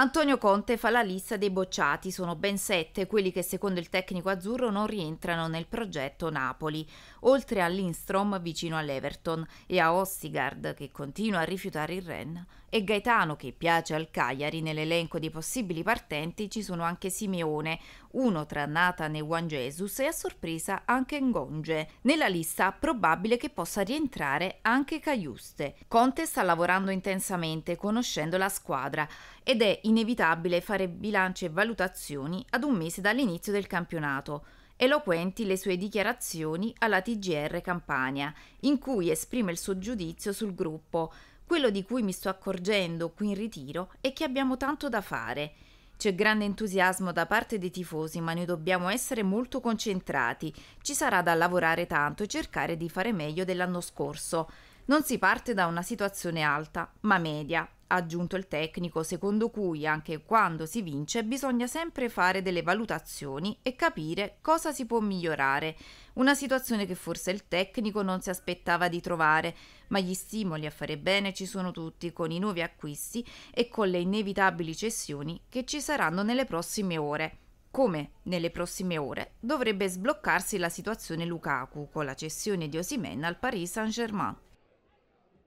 Antonio Conte fa la lista dei bocciati, sono ben sette quelli che secondo il tecnico azzurro non rientrano nel progetto Napoli, oltre a Lindstrom vicino all'Everton e a Ostigard che continua a rifiutare il Ren e Gaetano che piace al Cagliari nell'elenco dei possibili partenti ci sono anche Simeone, uno tra Nathan e Juan Jesus e a sorpresa anche Ngonge. Nella lista probabile che possa rientrare anche Caiuste. Conte sta lavorando intensamente conoscendo la squadra ed è in inevitabile fare bilanci e valutazioni ad un mese dall'inizio del campionato, eloquenti le sue dichiarazioni alla TGR Campania, in cui esprime il suo giudizio sul gruppo, quello di cui mi sto accorgendo qui in ritiro è che abbiamo tanto da fare. C'è grande entusiasmo da parte dei tifosi, ma noi dobbiamo essere molto concentrati. Ci sarà da lavorare tanto e cercare di fare meglio dell'anno scorso. Non si parte da una situazione alta, ma media, ha aggiunto il tecnico, secondo cui anche quando si vince bisogna sempre fare delle valutazioni e capire cosa si può migliorare, una situazione che forse il tecnico non si aspettava di trovare, ma gli stimoli a fare bene ci sono tutti con i nuovi acquisti e con le inevitabili cessioni che ci saranno nelle prossime ore. Come nelle prossime ore dovrebbe sbloccarsi la situazione Lukaku con la cessione di Osimen al Paris Saint-Germain.